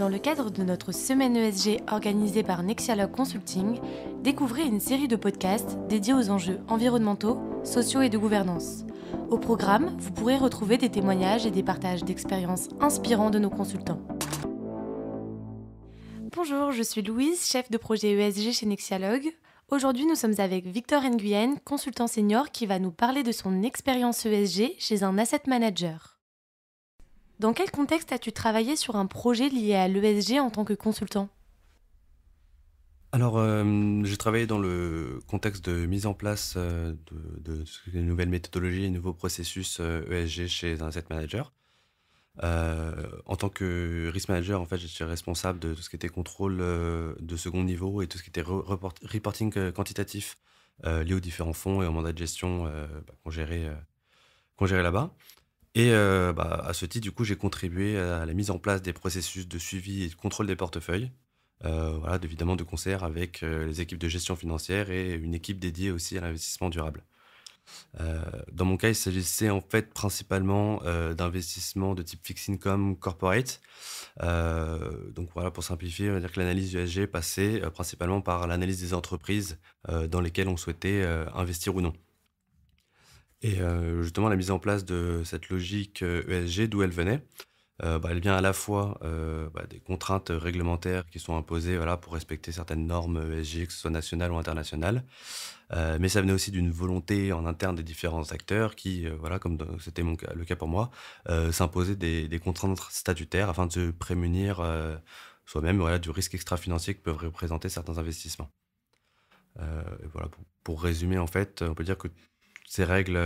Dans le cadre de notre semaine ESG organisée par Nexialog Consulting, découvrez une série de podcasts dédiés aux enjeux environnementaux, sociaux et de gouvernance. Au programme, vous pourrez retrouver des témoignages et des partages d'expériences inspirants de nos consultants. Bonjour, je suis Louise, chef de projet ESG chez Nexialog. Aujourd'hui, nous sommes avec Victor Nguyen, consultant senior qui va nous parler de son expérience ESG chez un asset manager. Dans quel contexte as-tu travaillé sur un projet lié à l'ESG en tant que consultant alors, euh, j'ai travaillé dans le contexte de mise en place euh, de, nouvelles méthodologies et nouveaux processus ESG euh, e chez un asset manager. en tant que risk manager, en fait, j'étais responsable de tout ce qui était contrôle de second niveau et tout ce qui était reporting quantitatif lié aux différents fonds et aux mandats de gestion bah, qu'on gérait là-bas. Et euh, bah, à ce titre, du coup, j'ai contribué à la mise en place des processus de suivi et de contrôle des portefeuilles, euh, voilà, évidemment de concert avec euh, les équipes de gestion financière et une équipe dédiée aussi à l'investissement durable. dans mon cas, il s'agissait en fait principalement d'investissements de type fixed income corporate. donc voilà, pour simplifier, on va dire que l'analyse USG passait principalement par l'analyse des entreprises dans lesquelles on souhaitait investir ou non. Et euh, justement, la mise en place de cette logique ESG, euh, e d'où elle venait euh, bah, Elle vient à la fois bah, des contraintes réglementaires qui sont imposées voilà, pour respecter certaines normes ESG, que ce soit nationales ou internationales, mais ça venait aussi d'une volonté en interne des différents acteurs qui, voilà, comme c'était le cas pour moi, s'imposaient des, contraintes statutaires afin de se prémunir soi-même voilà, du risque extra-financier que peuvent représenter certains investissements. voilà, pour, pour, résumer, en fait, on peut dire que ces règles ESG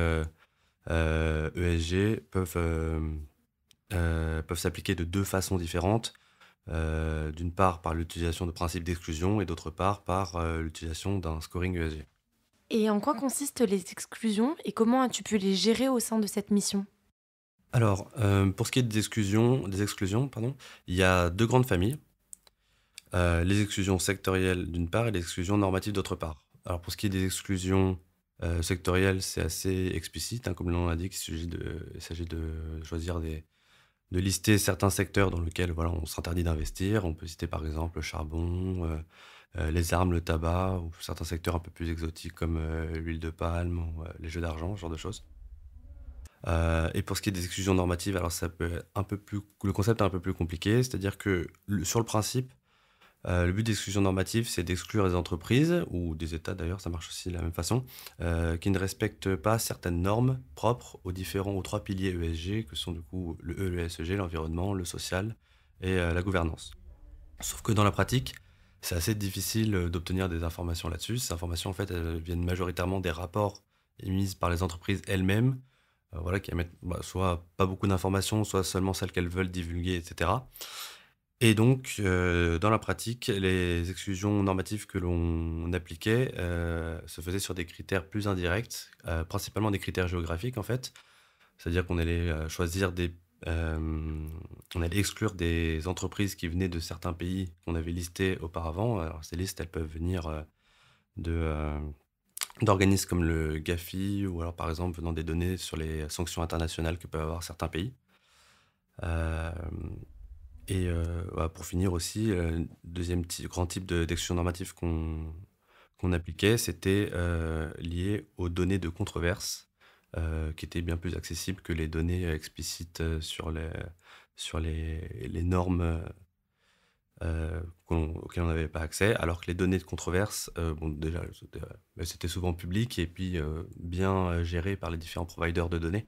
euh, euh, e peuvent, euh, peuvent s'appliquer de deux façons différentes. d'une part par l'utilisation de principes d'exclusion et d'autre part par l'utilisation d'un scoring ESG. Et en quoi consistent les exclusions et comment as-tu pu les gérer au sein de cette mission Alors, pour ce qui est des exclusions, des exclusions pardon, il y a deux grandes familles. les exclusions sectorielles d'une part et les exclusions normatives d'autre part. Alors pour ce qui est des exclusions euh, sectoriel, c'est assez explicite, hein, comme le nom l'indique, il s'agit de, choisir des, de lister certains secteurs dans lesquels voilà, on s'interdit d'investir. On peut citer par exemple le charbon, euh, euh, les armes, le tabac, ou certains secteurs un peu plus exotiques comme l'huile de palme, ou, les jeux d'argent, ce genre de choses. et pour ce qui est des exclusions normatives, alors ça peut être un peu plus, le concept est un peu plus compliqué, c'est-à-dire que sur le principe, euh, le but d'exclusion normative, c'est d'exclure les entreprises, ou des États d'ailleurs, ça marche aussi de la même façon, euh, qui ne respectent pas certaines normes propres aux différents, aux trois piliers ESG, que sont du coup le E, le e l'environnement, le social et euh, la gouvernance. Sauf que dans la pratique, c'est assez difficile d'obtenir des informations là-dessus. Ces informations, en fait, elles viennent majoritairement des rapports émis par les entreprises elles-mêmes, voilà, qui émettent bah, soit pas beaucoup d'informations, soit seulement celles qu'elles veulent divulguer, etc. Et donc, euh, dans la pratique, les exclusions normatives que l'on appliquait euh, se faisaient sur des critères plus indirects, euh, principalement des critères géographiques en fait. C'est-à-dire qu'on allait choisir des, on allait exclure des entreprises qui venaient de certains pays qu'on avait listés auparavant. Alors ces listes, elles peuvent venir d'organismes comme le Gafi ou alors par exemple venant des données sur les sanctions internationales que peuvent avoir certains pays. Et euh, bah, pour finir aussi, euh, deuxième grand type d'exclusion normative qu'on qu'on appliquait, c'était euh, lié aux données de controverse, euh, qui étaient bien plus accessibles que les données explicites sur les, sur les, normes auxquelles on n'avait pas accès, alors que les données de controverse, déjà, bah, c'était souvent public et puis bien géré par les différents providers de données.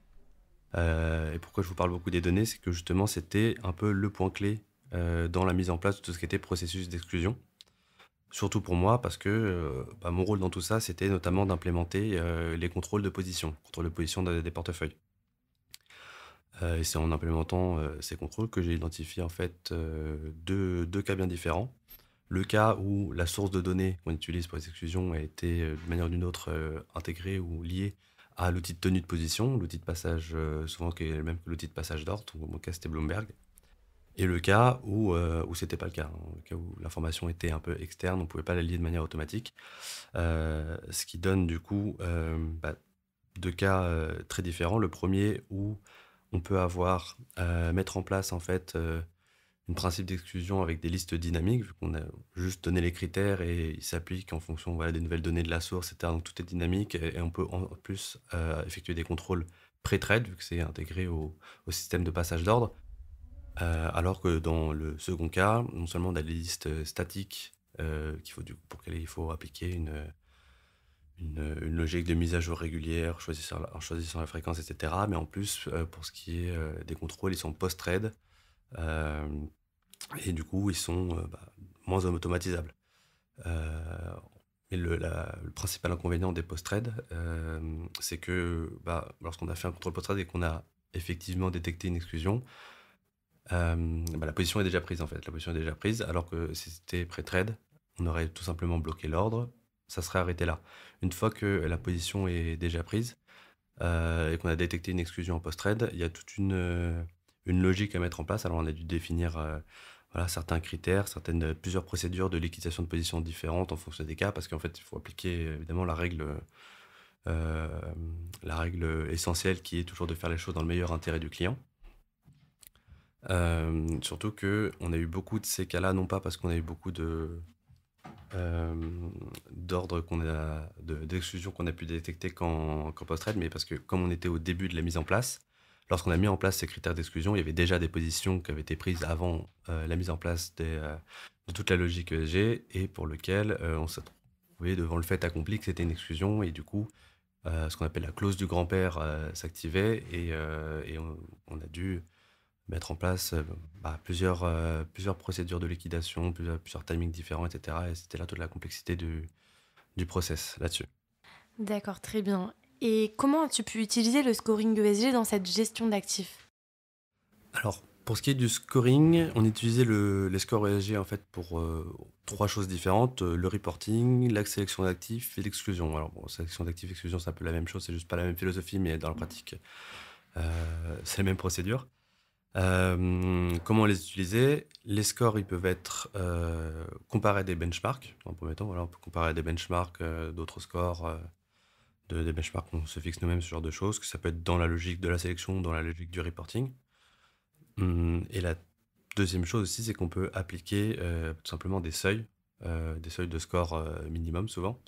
Euh, et pourquoi je vous parle beaucoup des données, c'est que justement c'était un peu le point clé euh, dans la mise en place de tout ce qui était processus d'exclusion. Surtout pour moi, parce que euh, bah, mon rôle dans tout ça, c'était notamment d'implémenter les contrôles de position, contrôle de position des, des portefeuilles. et c'est en implémentant ces contrôles que j'ai identifié en fait deux, deux, cas bien différents. Le cas où la source de données qu'on utilise pour les exclusions a été de manière ou d'une autre intégrée ou liée à l'outil de tenue de position, l'outil de passage, euh, souvent qui est le même que l'outil de passage d'ordre, ou mon cas c'était Bloomberg, et le cas où, ce euh, où c'était pas le cas, hein. le cas où l'information était un peu externe, on pouvait pas la lier de manière automatique, euh, ce qui donne du coup bah, deux cas très différents. Le premier où on peut avoir mettre en place en fait un principe d'exclusion avec des listes dynamiques, vu qu'on a juste donné les critères et ils s'appliquent en fonction voilà, des nouvelles données de la source, etc. Donc tout est dynamique et, on peut en plus euh, effectuer des contrôles pré-trade, vu que c'est intégré au, système de passage d'ordre. Euh, alors que dans le second cas, non seulement on a des listes statiques euh, qu'il faut, pour lesquelles il faut appliquer une, une, logique de mise à jour régulière en choisissant la fréquence, etc. Mais en plus, pour ce qui est des contrôles, ils sont post-trade euh, et du coup, ils sont euh, bah, moins automatisables. mais euh, le, principal inconvénient des post-trades, c'est que bah, lorsqu'on a fait un contrôle post-trade et qu'on a effectivement détecté une exclusion, bah, la position est déjà prise en fait. La position est déjà prise, alors que si c'était pré-trade, on aurait tout simplement bloqué l'ordre, ça serait arrêté là. Une fois que la position est déjà prise et qu'on a détecté une exclusion en post-trade, il y a toute une, une logique à mettre en place. Alors on a dû définir euh, voilà, certains critères, certaines, euh, plusieurs procédures de liquidation de positions différentes en fonction des cas, parce qu'en fait, il faut appliquer évidemment la règle, euh, la règle essentielle qui est toujours de faire les choses dans le meilleur intérêt du client. surtout que on a eu beaucoup de ces cas-là, non pas parce qu'on a eu beaucoup de d'ordres qu'on a d'exclusion qu'on a pu détecter qu'en post-trade, mais parce que comme on était au début de la mise en place, Lorsqu'on a mis en place ces critères d'exclusion, il y avait déjà des positions qui avaient été prises avant euh, la mise en place euh, de toute la logique ESG et pour lequel euh, on s'est trouvé devant le fait accompli que c'était une exclusion et du coup, ce qu'on appelle la clause du grand-père s'activait et, on, a dû mettre en place bah, plusieurs, plusieurs procédures de liquidation, plusieurs, timings différents, etc. Et c'était là toute la complexité du, du process là-dessus. D'accord, très bien. Et comment as tu pu utiliser le scoring ESG dans cette gestion d'actifs Alors, pour ce qui est du scoring, on utilisait les scores ESG en fait pour euh, trois choses différentes euh, le reporting, la sélection d'actifs et l'exclusion. Alors, sélection d'actifs, exclusion, c'est un peu la même chose, c'est juste pas la même philosophie, mais dans la pratique, euh, c'est la même procédure. comment les utiliser Les scores, ils peuvent être comparés à des benchmarks. En premier temps, voilà, on peut comparer à des benchmarks, d'autres scores de, des benchmarks qu'on se fixe nous-mêmes, ce genre de choses, que ça peut être dans la logique de la sélection, dans la logique du reporting. Hum, et la deuxième chose aussi, c'est qu'on peut appliquer euh, tout simplement des seuils, euh, des seuils de score euh, minimum souvent,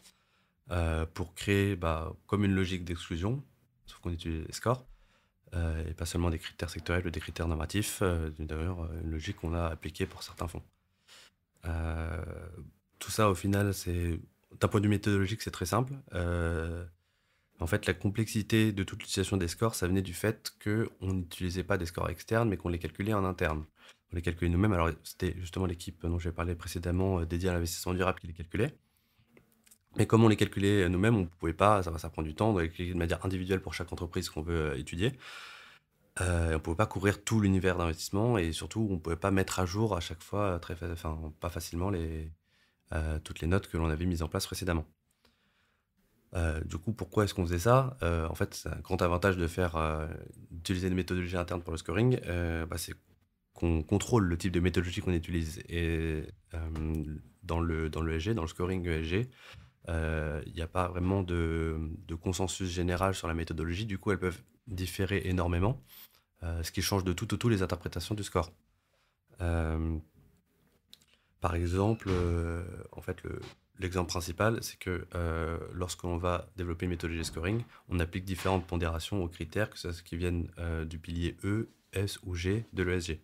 pour créer bah, comme une logique d'exclusion, sauf qu'on étudie des scores, et pas seulement des critères sectoriels ou des critères normatifs, d'ailleurs une logique qu'on a appliquée pour certains fonds. tout ça, au final, c'est d'un point de vue méthodologique, c'est très simple. En fait, la complexité de toute l'utilisation des scores, ça venait du fait qu'on n'utilisait pas des scores externes, mais qu'on les calculait en interne. On les calculait nous-mêmes. Alors, c'était justement l'équipe dont j'ai parlé précédemment, euh, dédiée à l'investissement durable, qui les calculait. Mais comme on les calculait euh, nous-mêmes, on ne pouvait pas, ça, ça prend du temps, on les calculer de manière individuelle pour chaque entreprise qu'on veut euh, étudier. on ne pouvait pas couvrir tout l'univers d'investissement et surtout, on ne pouvait pas mettre à jour à chaque fois, très, pas facilement, toutes les notes que l'on avait mises en place précédemment. Euh, du coup, pourquoi est-ce qu'on faisait ça euh, En fait, c'est un grand avantage de faire une euh, méthodologie interne pour le scoring, bah, c'est qu'on contrôle le type de méthodologie qu'on utilise. Et dans le dans le dans le scoring ESG, il n'y a pas vraiment de, consensus général sur la méthodologie. Du coup, elles peuvent différer énormément, ce qui change de tout au tout les interprétations du score. par exemple, en fait, le, L'exemple principal, c'est que euh, lorsqu'on va développer une méthodologie de scoring, on applique différentes pondérations aux critères, que ce soit qui viennent euh, du pilier E, S ou G de l'ESG.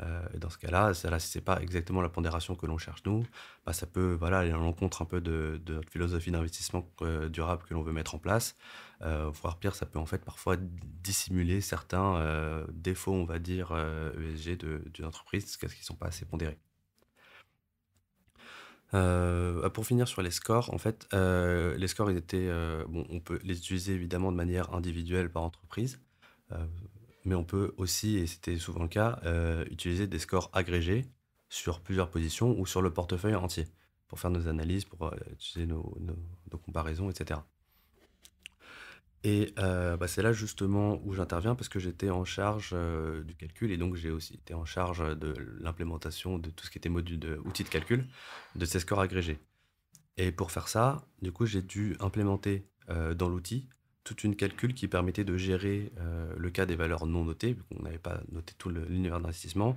Euh, et dans ce cas-là, là, si ce n'est pas exactement la pondération que l'on cherche nous, bah, ça peut voilà, aller à l'encontre un peu de, notre philosophie d'investissement durable que l'on veut mettre en place. voire pire, ça peut en fait parfois dissimuler certains défauts, on va dire, ESG e d'une entreprise, parce qu'ils ne sont pas assez pondérés. Euh, ah, pour finir sur les scores, en fait, euh, les scores, ils étaient, euh, bon, on peut les utiliser évidemment de manière individuelle par entreprise, mais on peut aussi, et c'était souvent le cas, utiliser des scores agrégés sur plusieurs positions ou sur le portefeuille entier pour faire nos analyses, pour utiliser nos comparaisons, etc. Et euh, bah, c'est là justement où j'interviens parce que j'étais en charge euh, du calcul et donc j'ai aussi été en charge de l'implémentation de tout ce qui était module de, de calcul de ces scores agrégés. Et pour faire ça, du coup, j'ai dû implémenter euh, dans l'outil toute une calcul qui permettait de gérer euh, le cas des valeurs non notées, vu qu'on n'avait pas noté tout l'univers d'investissement,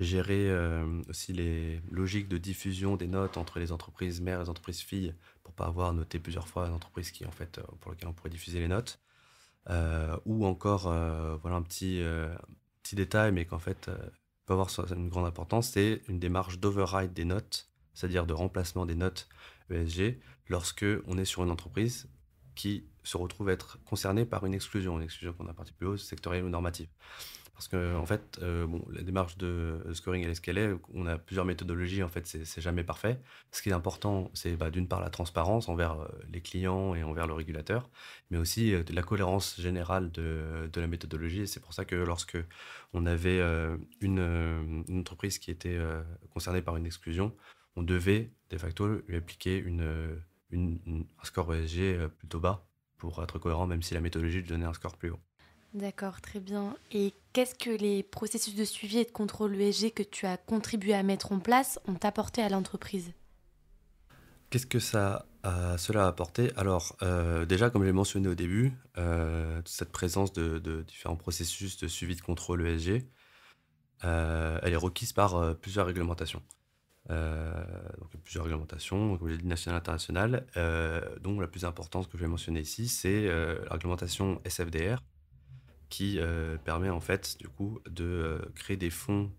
gérer euh, aussi les logiques de diffusion des notes entre les entreprises mères et les entreprises filles, pour pas avoir noté plusieurs fois une entreprise qui, en fait, euh, pour laquelle on pourrait diffuser les notes, ou encore, voilà un petit, petit détail, mais qu'en fait peut avoir une grande importance, c'est une démarche d'override des notes, c'est-à-dire de remplacement des notes ESG, lorsque on est sur une entreprise qui se retrouvent être concernés par une exclusion, une exclusion qu'on a particulièrement sectorielle ou normative. Parce que, en fait, euh, bon, la démarche de scoring, elle est ce qu'elle est. On a plusieurs méthodologies. En fait, c'est jamais parfait. Ce qui est important, c'est bah, d'une part la transparence envers euh, les clients et envers le régulateur, mais aussi euh, de la cohérence générale de, la méthodologie. c'est pour ça que lorsque on avait une, une, entreprise qui était concernée par une exclusion, on devait de facto lui appliquer une un score ESG euh, plutôt bas pour être cohérent, même si la méthodologie donnait un score plus haut. D'accord, très bien. Et qu'est-ce que les processus de suivi et de contrôle ESG que tu as contribué à mettre en place ont apporté à l'entreprise Qu'est-ce que ça cela a apporté Alors, euh, déjà, comme j'ai mentionné au début, euh, cette présence de, différents processus de suivi de contrôle ESG, elle est requise par plusieurs réglementations. Euh, donc plusieurs réglementations, comme j'ai dit, nationale, internationale. Euh, donc la plus importante que je vais mentionner ici, c'est euh, la réglementation SFDR, qui permet en fait du coup de créer des fonds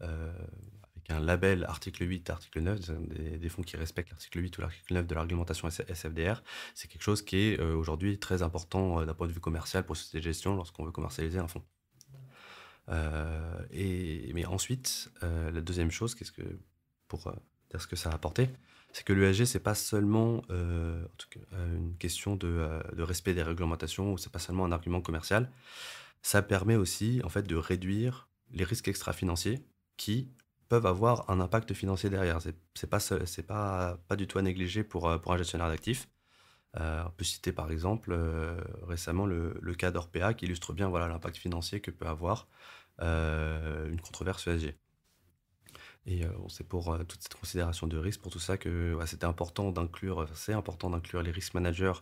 avec un label article 8, article 9, des, fonds qui respectent l'article 8 ou l'article 9 de la réglementation SFDR, c'est quelque chose qui est aujourd'hui très important d'un point de vue commercial pour cette de gestion lorsqu'on veut commercialiser un fonds. et, mais ensuite, la deuxième chose, qu'est-ce que pour euh, dire ce que ça a apporté, c'est que l'ESG, c'est pas seulement euh, euh, une question de, respect des réglementations ou c'est pas seulement un argument commercial. Ça permet aussi en fait de réduire les risques extra-financiers qui peuvent avoir un impact financier derrière. C'est, n'est pas c'est pas pas du tout à négliger pour pour un gestionnaire d'actifs. on peut citer par exemple récemment le, cas d'Orpea qui illustre bien voilà l'impact financier que peut avoir une controverse ESG. Et c'est euh, pour euh, toute cette considération de risque, pour tout ça, que c'était important d'inclure, c'est important d'inclure les risk managers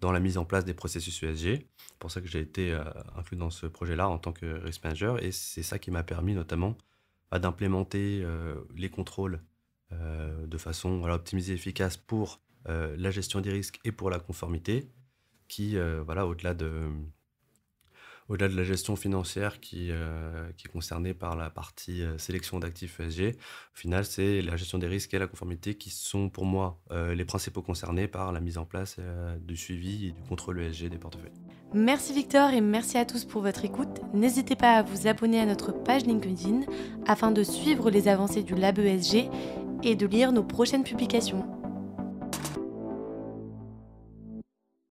dans la mise en place des processus USG. E c'est pour ça que j'ai été euh, inclus dans ce projet-là en tant que risk manager. Et c'est ça qui m'a permis notamment bah, d'implémenter les contrôles de façon voilà, optimisée et efficace pour la gestion des risques et pour la conformité, qui, voilà, au-delà de au-delà de la gestion financière qui, euh, est concernée par la partie euh, sélection d'actifs ESG, au final, c'est la gestion des risques et la conformité qui sont pour moi euh, les principaux concernés par la mise en place du suivi et du contrôle ESG des portefeuilles. Merci Victor et merci à tous pour votre écoute. N'hésitez pas à vous abonner à notre page LinkedIn afin de suivre les avancées du Lab ESG et de lire nos prochaines publications.